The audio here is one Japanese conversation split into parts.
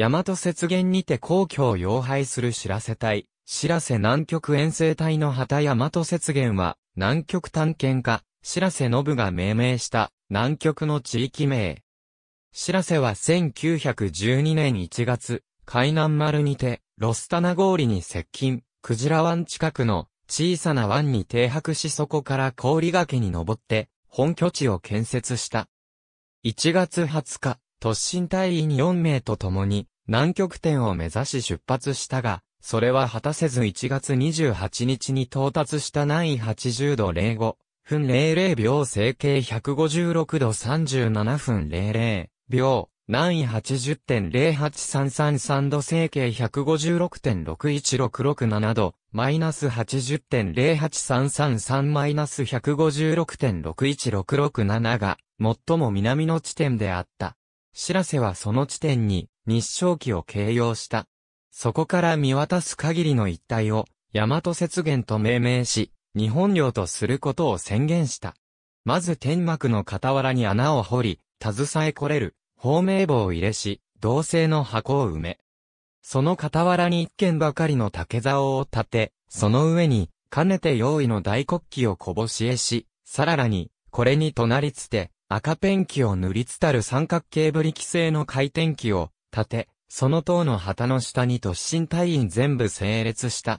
大和雪原にて皇居を要配する知らせ隊、知らせ南極遠征隊の旗大和雪原は、南極探検家、知らせ信が命名した、南極の地域名。知らせは1912年1月、海南丸にて、ロスタナ氷に接近、クジラ湾近くの小さな湾に停泊しそこから氷崖に登って、本拠地を建設した。1月20日、突進隊員4名と共に、南極点を目指し出発したが、それは果たせず1月28日に到達した南緯80度05分00秒整形156度37分00秒、南緯80.08333度整形156.61667度、マイナス80.08333マイナス156.61667が、最も南の地点であった。知らせはその地点に日照期を形容した。そこから見渡す限りの一帯を、大和雪原と命名し、日本領とすることを宣言した。まず天幕の傍らに穴を掘り、携えこれる、芳名簿を入れし、銅製の箱を埋め。その傍らに一軒ばかりの竹竿を立て、その上に、かねて用意の大国旗をこぼしえし、さららに、これに隣つて、赤ペンキを塗りつたる三角形ブリキ製の回転機を立て、その塔の旗の下に突進隊員全部整列した。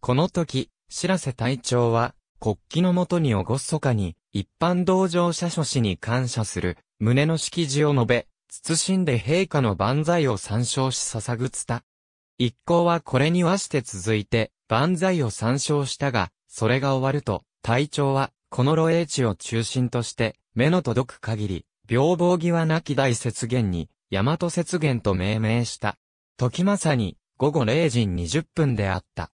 この時、白瀬隊長は、国旗のもとにおごっそかに、一般同乗者諸士に感謝する、胸の式辞を述べ、謹んで陛下の万歳を参照し捧ぐつた。一行はこれに和して続いて、万歳を参照したが、それが終わると、隊長は、この露営地を中心として、目の届く限り、平房際なき大雪原に、大和雪原と命名した。時まさに、午後0時20分であった。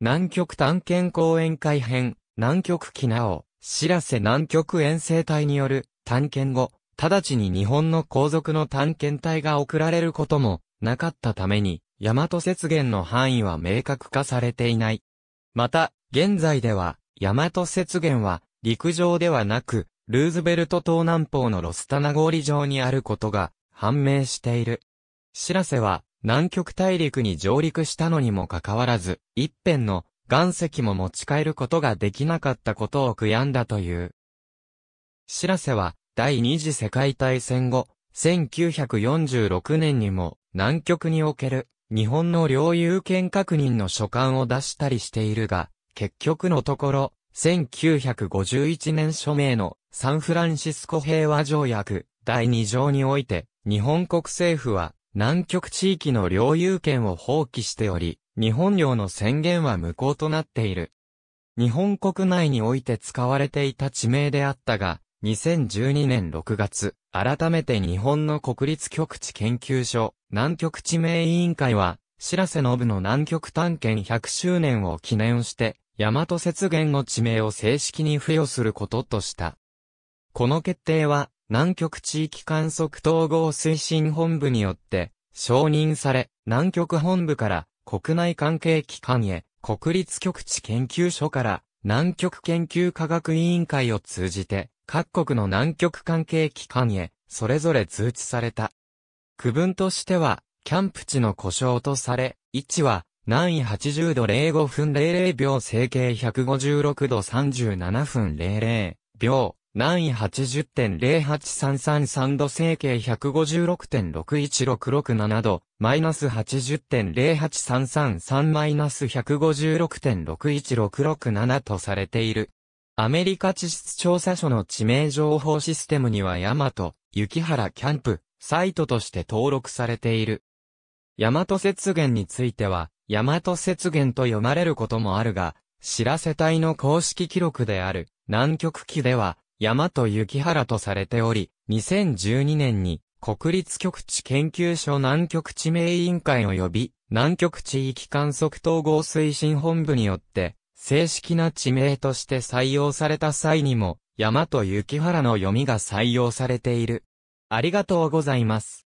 南極探検公園改編、南極機なお、白瀬南極遠征隊による探検後、直ちに日本の皇族の探検隊が送られることもなかったために、大和雪原の範囲は明確化されていない。また、現在では、大和雪原は、陸上ではなく、ルーズベルト島南方のロスタナ氷城にあることが判明している。シラセは南極大陸に上陸したのにもかかわらず、一辺の岩石も持ち帰ることができなかったことを悔やんだという。シラセは第二次世界大戦後、1946年にも南極における日本の領有権確認の書簡を出したりしているが、結局のところ、1951年署名のサンフランシスコ平和条約第2条において、日本国政府は南極地域の領有権を放棄しており、日本領の宣言は無効となっている。日本国内において使われていた地名であったが、2012年6月、改めて日本の国立極地研究所、南極地名委員会は、白瀬信の南極探検100周年を記念して、大和雪原の地名を正式に付与することとした。この決定は、南極地域観測統合推進本部によって、承認され、南極本部から国内関係機関へ、国立極地研究所から南極研究科学委員会を通じて、各国の南極関係機関へ、それぞれ通知された。区分としては、キャンプ地の故障とされ、位置は、南緯80度05分00秒整形156度37分00秒、南緯80.08333度整形156.61667度、マイナス80.08333マイナス156.61667とされている。アメリカ地質調査所の地名情報システムにはヤマト、雪原キャンプ、サイトとして登録されている。ヤマト雪原については、大和雪原と読まれることもあるが、知らせ隊の公式記録である、南極記では、大和雪原とされており、2012年に、国立極地研究所南極地名委員会及び、南極地域観測統合推進本部によって、正式な地名として採用された際にも、大和雪原の読みが採用されている。ありがとうございます。